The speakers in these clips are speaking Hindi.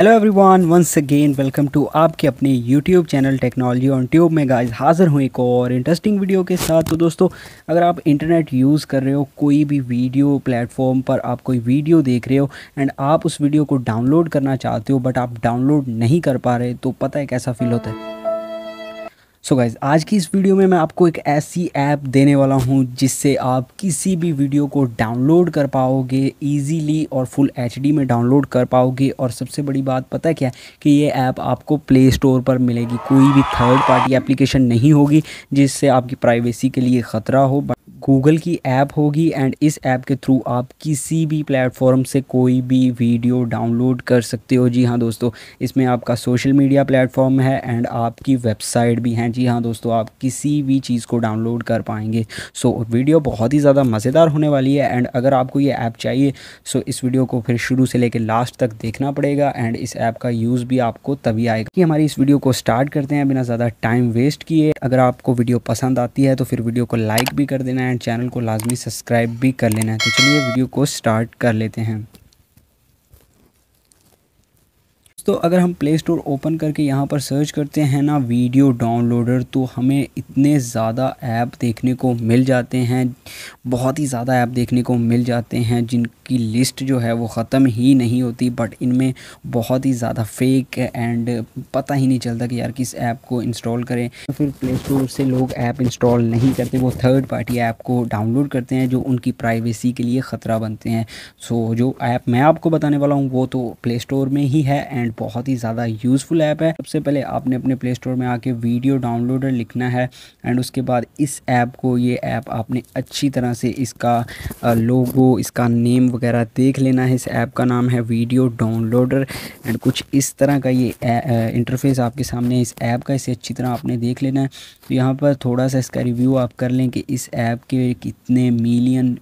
hello everyone once again welcome to आपके अपने YouTube channel technology on tube में गाइस हाज़िर हूँ एक और इंटरेस्टिंग वीडियो के साथ तो दोस्तों अगर आप इंटरनेट यूज़ कर रहे हो कोई भी वीडियो प्लेटफॉर्म पर आप कोई वीडियो देख रहे हो एंड आप उस वीडियो को डाउनलोड करना चाहते हो बट आप डाउनलोड नहीं कर पा रहे तो पता है कैसा फील होता है सो so गाइज़ आज की इस वीडियो में मैं आपको एक ऐसी ऐप देने वाला हूँ जिससे आप किसी भी वीडियो को डाउनलोड कर पाओगे इजीली और फुल एचडी में डाउनलोड कर पाओगे और सबसे बड़ी बात पता है क्या कि ये ऐप आपको प्ले स्टोर पर मिलेगी कोई भी थर्ड पार्टी एप्लीकेशन नहीं होगी जिससे आपकी प्राइवेसी के लिए ख़तरा हो गूगल की ऐप होगी एंड इस ऐप के थ्रू आप किसी भी प्लेटफॉर्म से कोई भी वीडियो डाउनलोड कर सकते हो जी हाँ दोस्तों इसमें आपका सोशल मीडिया प्लेटफॉर्म है एंड आपकी वेबसाइट भी हैं जी हाँ दोस्तों आप किसी भी चीज़ को डाउनलोड कर पाएंगे सो so, वीडियो बहुत ही ज़्यादा मज़ेदार होने वाली है एंड अगर आपको ये ऐप चाहिए सो so इस वीडियो को फिर शुरू से लेकर लास्ट तक देखना पड़ेगा एंड इस ऐप का यूज़ भी आपको तभी आएगा कि हमारी इस वीडियो को स्टार्ट करते हैं बिना ज़्यादा टाइम वेस्ट किए अगर आपको वीडियो पसंद आती है तो फिर वीडियो को लाइक भी कर देना है एंड चैनल को लाजमी सब्सक्राइब भी कर लेना है तो चलिए वीडियो को स्टार्ट कर लेते हैं दोस्तों अगर हम प्ले स्टोर ओपन करके यहाँ पर सर्च करते हैं ना वीडियो डाउनलोडर तो हमें इतने ज़्यादा ऐप देखने को मिल जाते हैं बहुत ही ज़्यादा ऐप देखने को मिल जाते हैं जिनकी लिस्ट जो है वो ख़त्म ही नहीं होती बट इनमें बहुत ही ज़्यादा फेक एंड पता ही नहीं चलता कि यार किस ऐप को इंस्टॉल करें तो फिर प्ले स्टोर से लोग ऐप इंस्टॉल नहीं करते वो थर्ड पार्टी ऐप को डाउनलोड करते हैं जो उनकी प्राइवेसी के लिए ख़तरा बनते हैं सो जो ऐप मैं आपको बताने वाला हूँ वो तो प्ले स्टोर में ही है एंड बहुत ही ज़्यादा यूज़फुल ऐप है सबसे पहले आपने अपने प्ले स्टोर में आके वीडियो डाउनलोडर लिखना है एंड उसके बाद इस ऐप को ये ऐप आपने अच्छी तरह से इसका लोगो इसका नेम वगैरह देख लेना है इस ऐप का नाम है वीडियो डाउनलोडर एंड कुछ इस तरह का ये इंटरफेस आपके सामने इस ऐप का इसे अच्छी तरह आपने देख लेना है तो यहाँ पर थोड़ा सा इसका रिव्यू आप कर लें कि इस ऐप के कितने मिलियन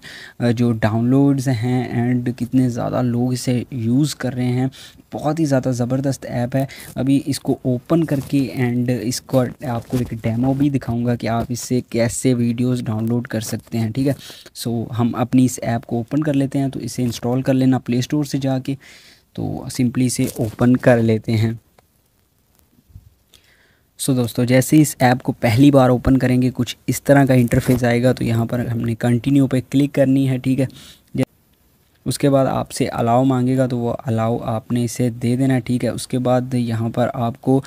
जो डाउनलोड्स हैं एंड कितने ज़्यादा लोग इसे यूज़ कर रहे हैं बहुत ही ज़्यादा ज़बरदस्त ऐप है अभी इसको ओपन करके एंड इसको आपको एक डेमो भी दिखाऊंगा कि आप इससे कैसे वीडियोस डाउनलोड कर सकते हैं ठीक है सो so, हम अपनी इस ऐप को ओपन कर लेते हैं तो इसे इंस्टॉल कर लेना प्ले स्टोर से जाके तो सिंपली इसे ओपन कर लेते हैं सो so, दोस्तों जैसे इस ऐप को पहली बार ओपन करेंगे कुछ इस तरह का इंटरफेस आएगा तो यहाँ पर हमने कंटिन्यू पर क्लिक करनी है ठीक है उसके बाद आपसे अलाउ मांगेगा तो वो अलाउ आपने इसे दे देना ठीक है उसके बाद यहाँ पर आपको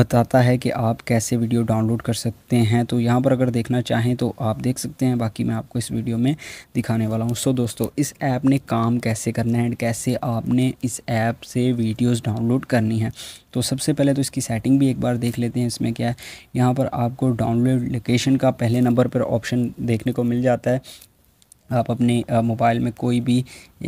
बताता है कि आप कैसे वीडियो डाउनलोड कर सकते हैं तो यहाँ पर अगर देखना चाहें तो आप देख सकते हैं बाकी मैं आपको इस वीडियो में दिखाने वाला हूँ सो दोस्तों इस ऐप ने काम कैसे करना है एंड कैसे आपने इस ऐप से वीडियोज़ डाउनलोड करनी है तो सबसे पहले तो इसकी सेटिंग भी एक बार देख लेते हैं इसमें क्या है यहाँ पर आपको डाउनलोड लोकेशन का पहले नंबर पर ऑप्शन देखने को मिल जाता है आप अपने मोबाइल में कोई भी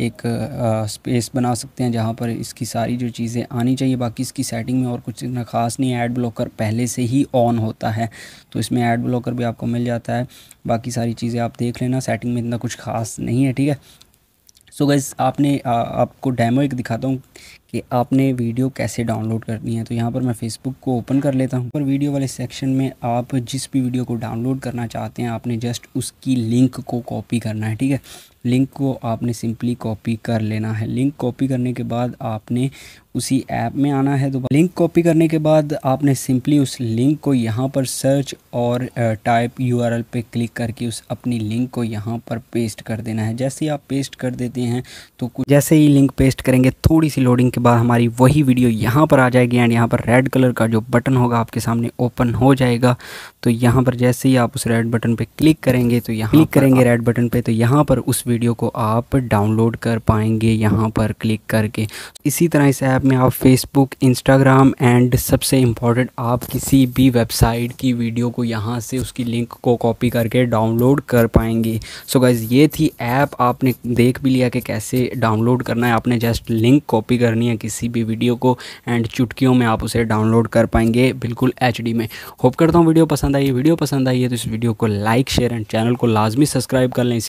एक आ, स्पेस बना सकते हैं जहाँ पर इसकी सारी जो चीज़ें आनी चाहिए बाकी इसकी सेटिंग में और कुछ इतना ख़ास नहीं ऐड ब्लॉकर पहले से ही ऑन होता है तो इसमें ऐड ब्लॉकर भी आपको मिल जाता है बाकी सारी चीज़ें आप देख लेना सेटिंग में इतना कुछ खास नहीं है ठीक है सो so गैस आपने आ, आपको डैमो एक दिखाता हूँ कि आपने वीडियो कैसे डाउनलोड करनी है तो यहाँ पर मैं फेसबुक को ओपन कर लेता हूँ पर वीडियो वाले सेक्शन में आप जिस भी वीडियो को डाउनलोड करना चाहते हैं आपने जस्ट उसकी लिंक को कॉपी करना है ठीक है लिंक को आपने सिंपली कॉपी कर लेना है लिंक कॉपी करने के बाद आपने उसी ऐप में आना है दोबारा लिंक कॉपी करने के बाद आपने सिंपली उस लिंक को यहाँ पर सर्च और टाइप यूआरएल पे क्लिक करके उस अपनी लिंक को यहाँ पर पेस्ट कर देना है जैसे ही आप पेस्ट कर देते हैं तो जैसे ही लिंक पेस्ट करेंगे थोड़ी सी लोडिंग के बाद हमारी वही वीडियो यहाँ पर आ जाएगी एंड यहाँ पर रेड कलर का जो बटन होगा आपके सामने ओपन हो जाएगा तो यहाँ पर जैसे ही आप उस रेड बटन पर क्लिक करेंगे तो यहाँ क्लिक करेंगे रेड बटन पर तो यहाँ पर उस वीडियो को आप डाउनलोड कर पाएंगे यहाँ पर क्लिक करके इसी तरह इस ऐप में आप फेसबुक इंस्टाग्राम एंड सबसे इम्पॉर्टेंट आप किसी भी वेबसाइट की वीडियो को यहाँ से उसकी लिंक को कॉपी करके डाउनलोड कर पाएंगे सो so गाइज ये थी ऐप आपने देख भी लिया कि कैसे डाउनलोड करना है आपने जस्ट लिंक कॉपी करनी है या किसी भी वीडियो को एंड चुटकियों में आप उसे डाउनलोड कर पाएंगे बिल्कुल एच में होप करता हूँ वीडियो पसंद आई वीडियो पसंद आई है तो इस वीडियो को लाइक शेयर एंड चैनल को लाजमी सब्सक्राइब कर लें